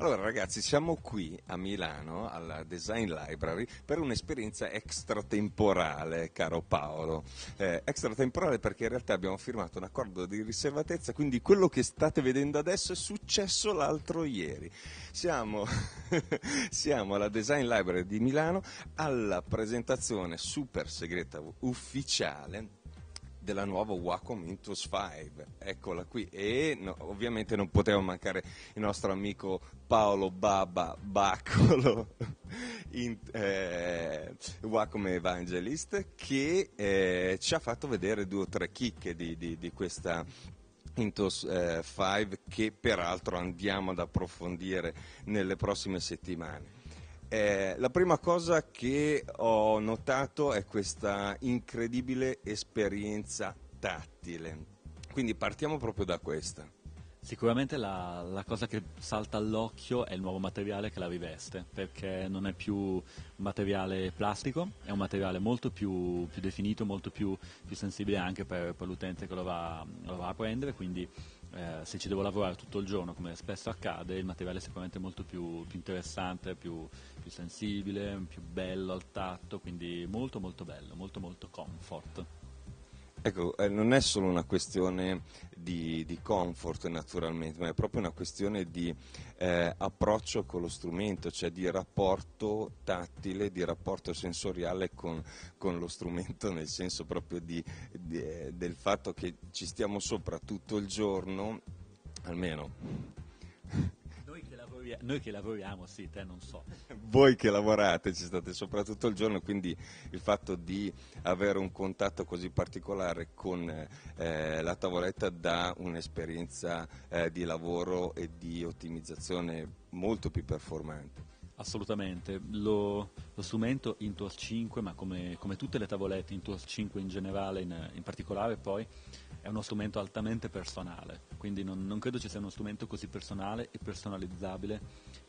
Allora ragazzi, siamo qui a Milano, alla Design Library, per un'esperienza extratemporale, caro Paolo. Eh, extratemporale perché in realtà abbiamo firmato un accordo di riservatezza, quindi quello che state vedendo adesso è successo l'altro ieri. Siamo, siamo alla Design Library di Milano alla presentazione super segreta ufficiale della nuova Wacom Intus 5, eccola qui, e no, ovviamente non poteva mancare il nostro amico Paolo Baba Baccolo, in, eh, Wacom Evangelist, che eh, ci ha fatto vedere due o tre chicche di, di, di questa Intos 5 eh, che peraltro andiamo ad approfondire nelle prossime settimane. Eh, la prima cosa che ho notato è questa incredibile esperienza tattile. Quindi partiamo proprio da questa. Sicuramente la, la, cosa che salta all'occhio è il nuovo materiale che la riveste, perché non è più materiale plastico, è un materiale molto più, più definito, molto più, più, sensibile anche per, per l'utente che lo va, lo va a prendere, quindi eh, se ci devo lavorare tutto il giorno, come spesso accade, il materiale è sicuramente molto più, più interessante, più, più sensibile, più bello al tatto, quindi molto molto bello, molto molto comfort. Ecco, eh, non è solo una questione di, di, comfort naturalmente, ma è proprio una questione di eh, approccio con lo strumento, cioè di rapporto tattile, di rapporto sensoriale con, con lo strumento, nel senso proprio di, di, eh, del fatto che ci stiamo sopra tutto il giorno, almeno lavoriamo, noi che lavoriamo, sì, te non so. Voi che lavorate ci state soprattutto il giorno, quindi il fatto di avere un contatto così particolare con eh, la tavoletta dà un'esperienza eh, di lavoro e di ottimizzazione molto più performante. Assolutamente, lo, lo strumento Intor 5, ma come, come, tutte le tavolette Intor 5 in generale, in, in particolare poi, è uno strumento altamente personale, quindi non, non, credo ci sia uno strumento così personale e personalizzabile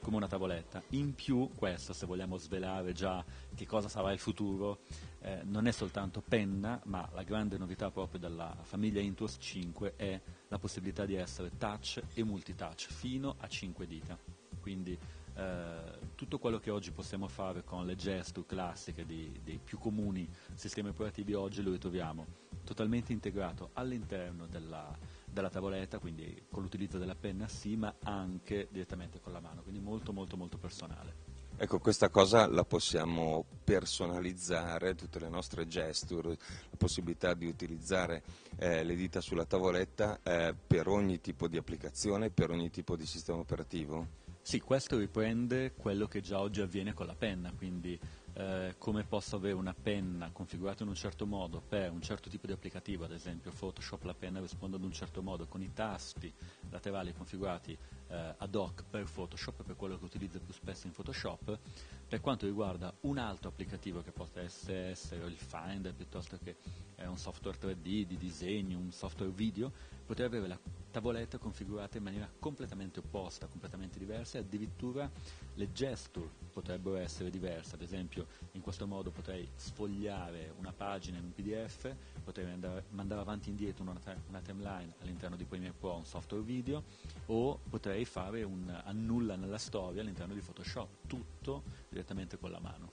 come una tavoletta. In più, questo, se vogliamo svelare già che cosa sarà il futuro, eh, non è soltanto penna, ma la grande novità proprio della famiglia Intuos 5 è la possibilità di essere touch e multitouch fino a 5 dita. Quindi Uh, tutto quello che oggi possiamo fare con le gesture classiche di, dei più comuni sistemi operativi oggi lo ritroviamo totalmente integrato all'interno della, della tavoletta, quindi con l'utilizzo della penna sì, ma anche direttamente con la mano, quindi molto molto molto personale. Ecco, questa cosa la possiamo personalizzare, tutte le nostre gesture, la possibilità di utilizzare eh, le dita sulla tavoletta eh, per ogni tipo di applicazione, per ogni tipo di sistema operativo? Sì, questo riprende quello che già oggi avviene con la penna, quindi eh, come posso avere una penna configurata in un certo modo per un certo tipo di applicativo, ad esempio Photoshop la penna risponde ad un certo modo con i tasti laterali configurati eh, ad hoc per Photoshop, per quello che utilizza più spesso in Photoshop, per quanto riguarda un altro applicativo che possa essere il Finder piuttosto che eh, un software 3D di disegno, un software video, potrebbe avere la tavoletta configurata in maniera completamente opposta, completamente diversa e addirittura le gesture potrebbero essere diverse, ad esempio in questo modo potrei sfogliare una pagina in un PDF, potrei andare, mandare avanti e indietro una, una timeline all'interno di Premiere Pro, un software video o potrei potrei fare un annulla nella storia all'interno di Photoshop, tutto direttamente con la mano.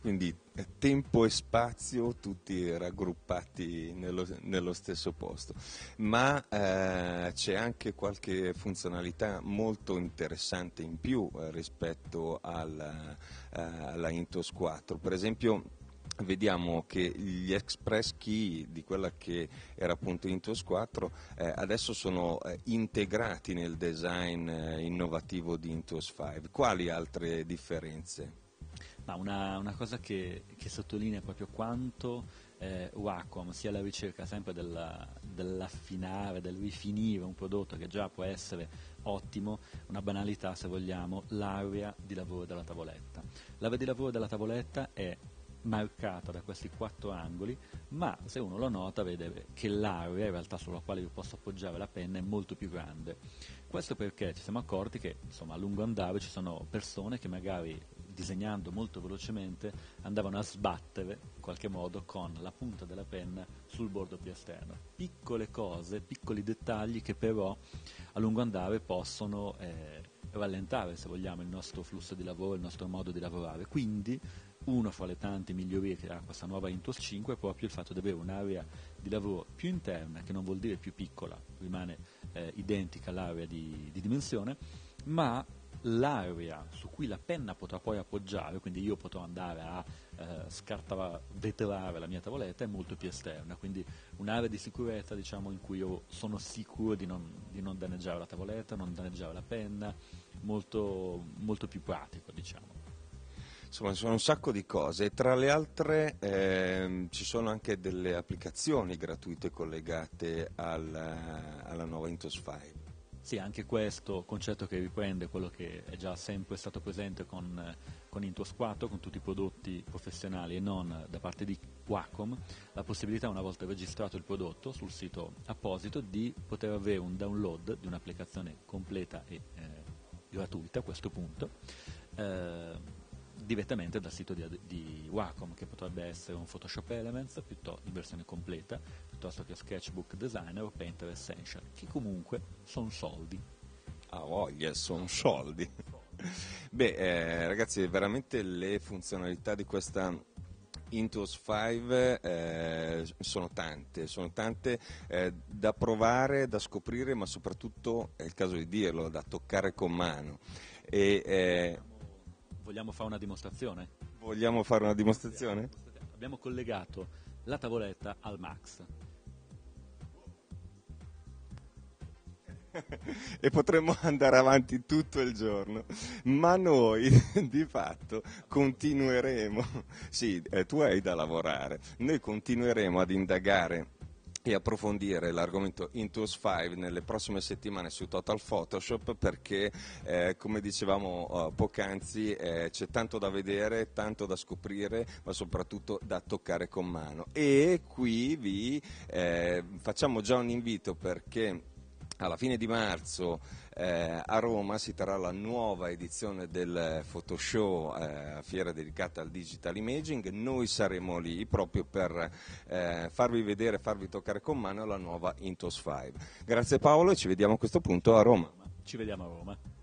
Quindi eh, tempo e spazio tutti raggruppati nello, nello stesso posto, ma eh, c'è anche qualche funzionalità molto interessante in più eh, rispetto alla, eh, alla Intos 4, per esempio vediamo che gli express key di quella che era appunto Intuos 4 eh, adesso sono eh, integrati nel design eh, innovativo di Intuos 5. Quali altre differenze? Una, una, cosa che, che, sottolinea proprio quanto eh, Wacom sia la ricerca sempre della, dell'affinare, del rifinire un prodotto che già può essere ottimo, una banalità se vogliamo, l'area di lavoro della tavoletta. L'area di lavoro della tavoletta è marcata da questi quattro angoli, ma se uno lo nota vede che l'area in realtà sulla quale io posso appoggiare la penna è molto più grande. Questo perché ci siamo accorti che insomma, a lungo andare ci sono persone che magari disegnando molto velocemente andavano a sbattere in qualche modo con la punta della penna sul bordo più esterno. Piccole cose, piccoli dettagli che però a lungo andare possono eh, rallentare, se vogliamo, il nostro flusso di lavoro, il nostro modo di lavorare. Quindi una fra le tante migliorie che ha questa nuova Intuos 5 è proprio il fatto di avere un'area di lavoro più interna, che non vuol dire più piccola, rimane eh, identica all'area di, di dimensione, ma l'area su cui la penna potrà poi appoggiare, quindi io potrò andare a eh, scartavetrare la mia tavoletta, è molto più esterna, quindi un'area di sicurezza diciamo, in cui io sono sicuro di non, di non danneggiare la tavoletta, non danneggiare la penna, molto, molto più pratico diciamo. Insomma, ci sono un sacco di cose e tra le altre ehm, ci sono anche delle applicazioni gratuite collegate alla, eh, alla nuova Intos 5. Sì, anche questo concetto che riprende quello che è già sempre stato presente con, con Intuos 4, con tutti i prodotti professionali e non da parte di Wacom, la possibilità una volta registrato il prodotto sul sito apposito di poter avere un download di un'applicazione completa e eh, gratuita a questo punto. Eh, direttamente dal sito di, di, Wacom, che potrebbe essere un Photoshop Elements in versione completa, piuttosto che Sketchbook Designer o Painter Essential, che comunque sono soldi. Ah voglia, sono soldi. Beh, eh, ragazzi, veramente le funzionalità di questa Intuos 5 eh, sono tante, sono tante eh, da provare, da scoprire, ma soprattutto, è il caso di dirlo, da toccare con mano. E, eh, Vogliamo fare una dimostrazione? Vogliamo fare una dimostrazione? Abbiamo collegato la tavoletta al Max. e potremmo andare avanti tutto il giorno, ma noi di fatto continueremo, sì, eh, tu hai da lavorare, noi continueremo ad indagare e approfondire l'argomento in 5 nelle prossime settimane su Total Photoshop perché eh, come dicevamo eh, poc'anzi eh, c'è tanto da vedere, tanto da scoprire ma soprattutto da toccare con mano e qui vi eh, facciamo già un invito perché alla fine di marzo eh, a Roma si terrà la nuova edizione del Photoshow, eh, fiera dedicata al digital imaging. Noi saremo lì proprio per eh, farvi vedere, farvi toccare con mano la nuova Intos 5. Grazie Paolo e ci vediamo a questo punto a Roma. Ci vediamo a Roma.